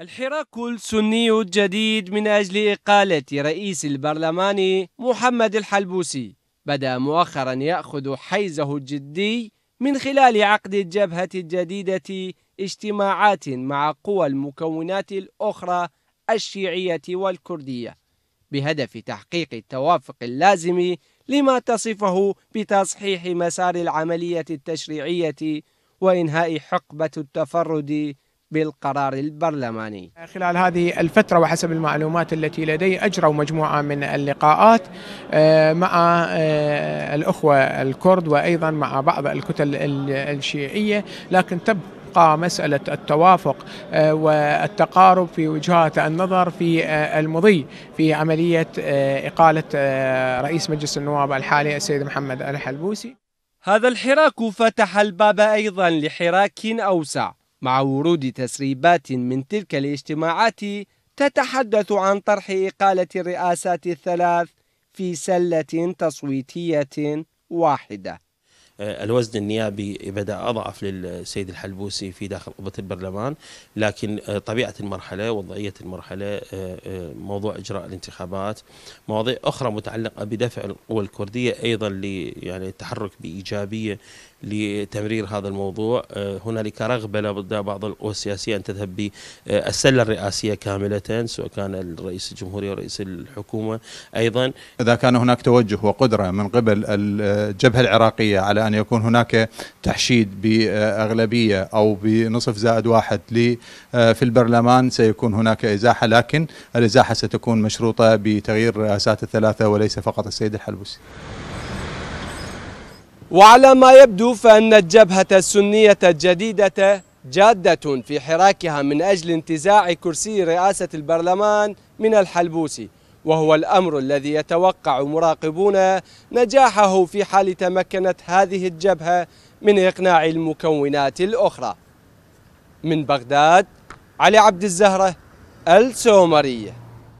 الحراك السني الجديد من أجل إقالة رئيس البرلمان محمد الحلبوسي بدأ مؤخرا يأخذ حيزه الجدي من خلال عقد الجبهة الجديدة اجتماعات مع قوى المكونات الأخرى الشيعية والكردية بهدف تحقيق التوافق اللازم لما تصفه بتصحيح مسار العملية التشريعية وإنهاء حقبة التفرد بالقرار البرلماني خلال هذه الفترة وحسب المعلومات التي لدي أجروا مجموعة من اللقاءات آه، مع آه، الأخوة الكرد وأيضا مع بعض الكتل الشيعية لكن تبقى مسألة التوافق آه، والتقارب في وجهات النظر في المضي في عملية إقالة رئيس مجلس النواب الحالي السيد محمد الحلبوسي هذا الحراك فتح الباب أيضا لحراك أوسع مع ورود تسريبات من تلك الاجتماعات تتحدث عن طرح إقالة الرئاسات الثلاث في سلة تصويتية واحدة آه، الوزن النيابي بدأ أضعف للسيد الحلبوسي في داخل قبة البرلمان لكن آه، طبيعة المرحلة وضعية المرحلة آه، موضوع إجراء الانتخابات مواضيع أخرى متعلقة بدفع القوى الكردية أيضا يعني التحرك بإيجابية لتمرير هذا الموضوع هنالك رغبة لدى بعض القوى السياسية أن تذهب بالسلة الرئاسية كاملة سواء كان الرئيس او ورئيس الحكومة أيضا إذا كان هناك توجه وقدرة من قبل الجبهة العراقية على أن أن يكون هناك تحشيد بأغلبية أو بنصف زائد واحد آه، في البرلمان سيكون هناك إزاحة لكن الإزاحة ستكون مشروطة بتغيير رئاسات الثلاثة وليس فقط السيد الحلبوسي وعلى ما يبدو فأن الجبهة السنية الجديدة جادة في حراكها من أجل انتزاع كرسي رئاسة البرلمان من الحلبوسي وهو الأمر الذي يتوقع مراقبون نجاحه في حال تمكنت هذه الجبهة من إقناع المكونات الأخرى من بغداد علي عبد الزهرة السومريه